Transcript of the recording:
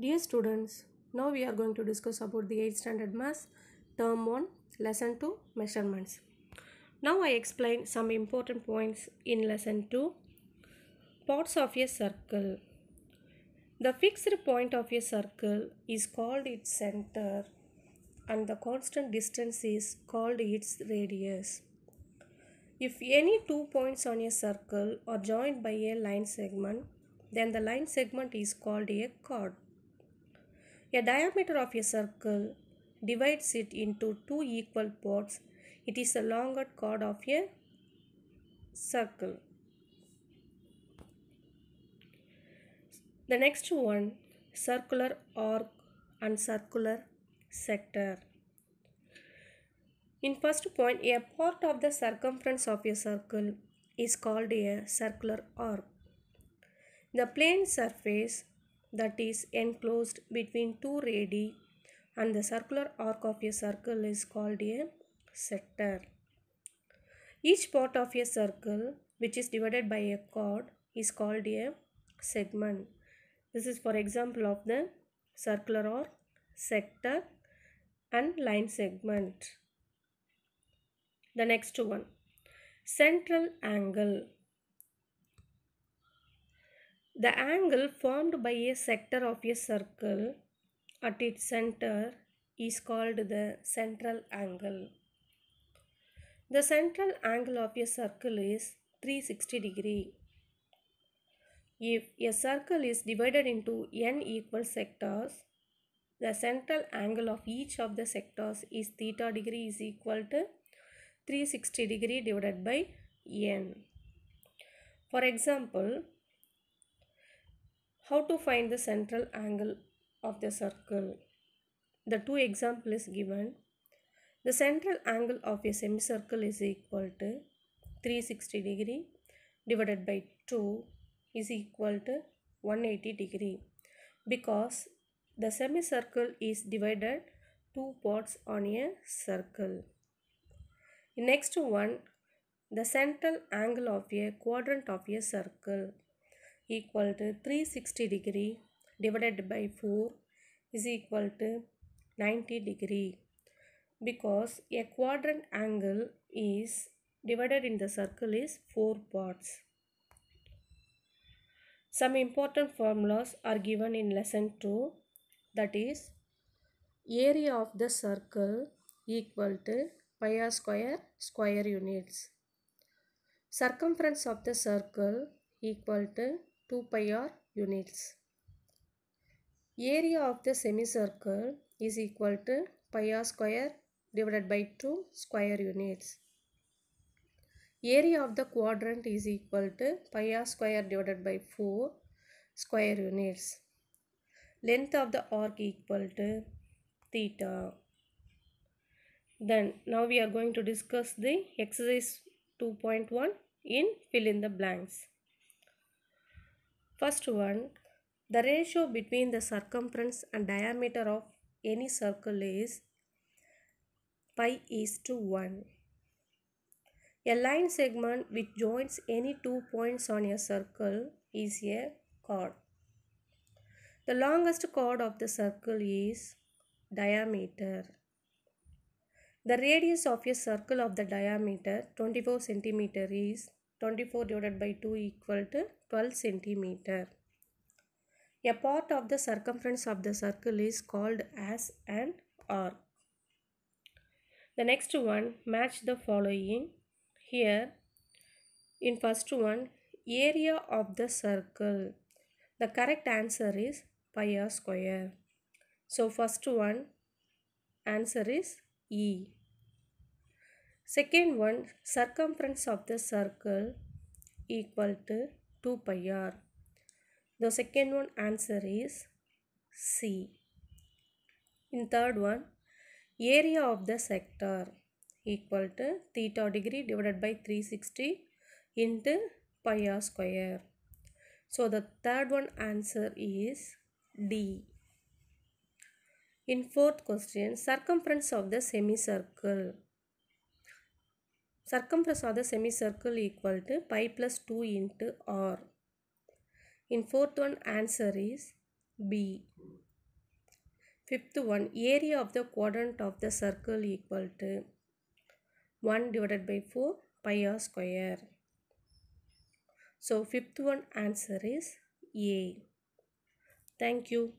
Dear students, now we are going to discuss about the 8th standard math term 1 lesson 2 measurements. Now I explain some important points in lesson 2 parts of a circle. The fixed point of a circle is called its center and the constant distance is called its radius. If any two points on a circle are joined by a line segment, then the line segment is called a chord. A diameter of a circle divides it into two equal parts. It is the longer chord of a circle. The next one circular arc and circular sector. In first point, a part of the circumference of a circle is called a circular arc. The plane surface that is enclosed between two radii and the circular arc of a circle is called a sector. Each part of a circle which is divided by a chord is called a segment. This is for example of the circular arc, sector and line segment. The next one, central angle. The angle formed by a sector of a circle at its center is called the central angle. The central angle of a circle is 360 degree. If a circle is divided into n equal sectors, the central angle of each of the sectors is theta degree is equal to 360 degree divided by n. For example, how to find the central angle of the circle? The two example is given. The central angle of a semicircle is equal to 360 degree divided by 2 is equal to 180 degree because the semicircle is divided two parts on a circle. Next one, the central angle of a quadrant of a circle equal to 360 degree divided by 4 is equal to 90 degree because a quadrant angle is divided in the circle is 4 parts. Some important formulas are given in lesson 2 that is area of the circle equal to pi r square square units. Circumference of the circle equal to 2 pi r units. Area of the semicircle is equal to pi r square divided by 2 square units. Area of the quadrant is equal to pi r square divided by 4 square units. Length of the arc equal to theta. Then now we are going to discuss the exercise 2.1 in fill in the blanks. First one, the ratio between the circumference and diameter of any circle is pi is to 1. A line segment which joins any two points on a circle is a chord. The longest chord of the circle is diameter. The radius of a circle of the diameter 24 centimeter is 24 divided by 2 equal to 12 centimeter. A part of the circumference of the circle is called as an arc. The next one match the following. Here in first one area of the circle. The correct answer is pi r square. So first one answer is E. Second one, circumference of the circle equal to 2 pi r. The second one answer is C. In third one, area of the sector equal to theta degree divided by 360 into pi r square. So the third one answer is D. In fourth question, circumference of the semicircle Circumference of the semicircle equal to pi plus 2 into r. In fourth one answer is B. Fifth one area of the quadrant of the circle equal to 1 divided by 4 pi r square. So fifth one answer is A. Thank you.